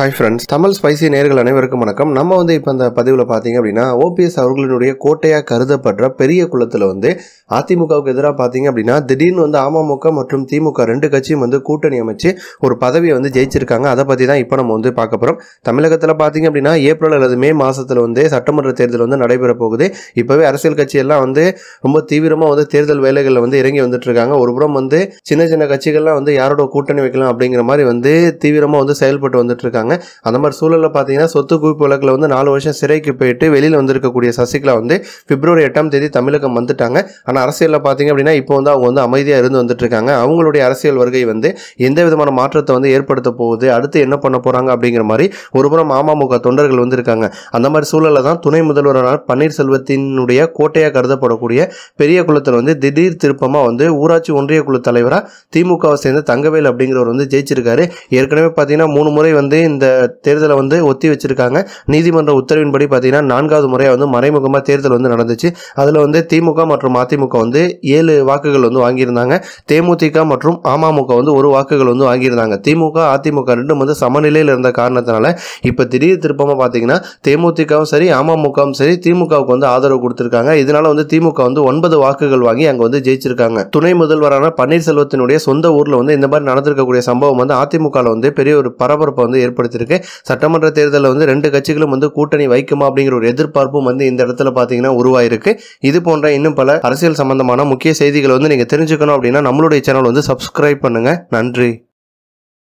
hi friends Tamil spicy நேர்கள் அனைவருக்கும் வணக்கம் நம்ம வந்து இப்போ அந்த பதிவில் பார்த்தீங்க அப்படின்னா ஓபிஎஸ் அவர்களுடைய கோட்டையாக கருதப்படுற பெரிய குளத்தில் வந்து அதிமுகவுக்கு எதிராக பார்த்தீங்க அப்படின்னா திடீர்னு வந்து அமமுக மற்றும் திமுக ரெண்டு கட்சியும் வந்து கூட்டணி அமைச்சு ஒரு பதவியை வந்து ஜெயிச்சிருக்காங்க அதை பற்றி தான் இப்போ நம்ம வந்து பார்க்க போகிறோம் தமிழகத்தில் பார்த்தீங்க அப்படின்னா ஏப்ரல் அல்லது மே மாதத்தில் வந்து சட்டமன்ற தேர்தல் வந்து நடைபெற போகுது இப்போவே அரசியல் கட்சியெல்லாம் வந்து ரொம்ப தீவிரமாக வந்து தேர்தல் வேலைகளில் வந்து இறங்கி வந்துட்டு இருக்காங்க ஒரு புறம் வந்து சின்ன சின்ன கட்சிகள்லாம் வந்து யாரோட கூட்டணி வைக்கலாம் அப்படிங்கிற மாதிரி வந்து தீவிரமாக வந்து செயல்பட்டு வந்துட்டு இருக்காங்க இருக்காங்க அந்த மாதிரி சூழலில் பார்த்தீங்கன்னா சொத்து குவிப்பு வழக்கில் வந்து நாலு வருஷம் சிறைக்கு போயிட்டு வெளியில் வந்திருக்கக்கூடிய சசிகலா வந்து பிப்ரவரி எட்டாம் தேதி தமிழகம் வந்துட்டாங்க ஆனால் அரசியலில் பார்த்தீங்க அப்படின்னா இப்போ வந்து அவங்க வந்து அமைதியாக இருந்து வந்துட்டு இருக்காங்க அவங்களுடைய அரசியல் வருகை வந்து எந்த விதமான மாற்றத்தை வந்து ஏற்படுத்த போகுது அடுத்து என்ன பண்ண போகிறாங்க அப்படிங்கிற மாதிரி ஒருபுறம் அமமுக தொண்டர்கள் வந்திருக்காங்க அந்த மாதிரி சூழலில் தான் துணை முதல்வரான பன்னீர்செல்வத்தினுடைய கோட்டையாக கருதப்படக்கூடிய பெரிய குளத்தில் வந்து திடீர் திருப்பமாக வந்து ஊராட்சி ஒன்றிய குழு தலைவராக திமுகவை சேர்ந்த தங்கவேல் அப்படிங்கிறவர் வந்து ஜெயிச்சிருக்காரு ஏற்கனவே பார்த்தீங்கன்னா மூணு முறை வந்து இந்த தேர்தலை வந்து ஒத்தி வச்சிருக்காங்க நீதிமன்ற உத்தரவின்படி பார்த்தீங்கன்னா நான்காவது முறையாக வந்து மறைமுகமாக தேர்தல் வந்து நடந்துச்சு அதில் வந்து திமுக மற்றும் அதிமுக வந்து ஏழு வாக்குகள் வந்து வாங்கியிருந்தாங்க தேமுதிக மற்றும் அமமுக வந்து ஒரு வாக்குகள் வந்து வாங்கியிருந்தாங்க திமுக அதிமுக ரெண்டும் வந்து சமநிலையில் இருந்த காரணத்தினால இப்போ திடீர் திருப்பமாக பார்த்தீங்கன்னா தேமுதிகவும் சரி அமமுகவும் சரி திமுகவுக்கு வந்து ஆதரவு கொடுத்துருக்காங்க இதனால வந்து திமுக வந்து ஒன்பது வாக்குகள் வாங்கி அங்கே வந்து ஜெயிச்சிருக்காங்க துணை முதல்வரான பன்னீர்செல்வத்தினுடைய சொந்த ஊரில் வந்து இந்த மாதிரி நடந்திருக்கக்கூடிய சம்பவம் வந்து அதிமுகவில் வந்து பெரிய ஒரு பரபரப்பை வந்து ஏற்படுத்தி ஏற்படுத்தியிருக்கு சட்டமன்ற தேர்தலில் வந்து ரெண்டு கட்சிகளும் வந்து கூட்டணி வைக்குமா அப்படிங்கிற ஒரு எதிர்பார்ப்பும் வந்து இந்த இடத்துல பார்த்தீங்கன்னா உருவாயிருக்கு இது போன்ற இன்னும் பல அரசியல் சம்பந்தமான முக்கிய செய்திகளை வந்து நீங்கள் தெரிஞ்சுக்கணும் அப்படின்னா நம்மளுடைய சேனல் வந்து சப்ஸ்கிரைப் பண்ணுங்கள் நன்றி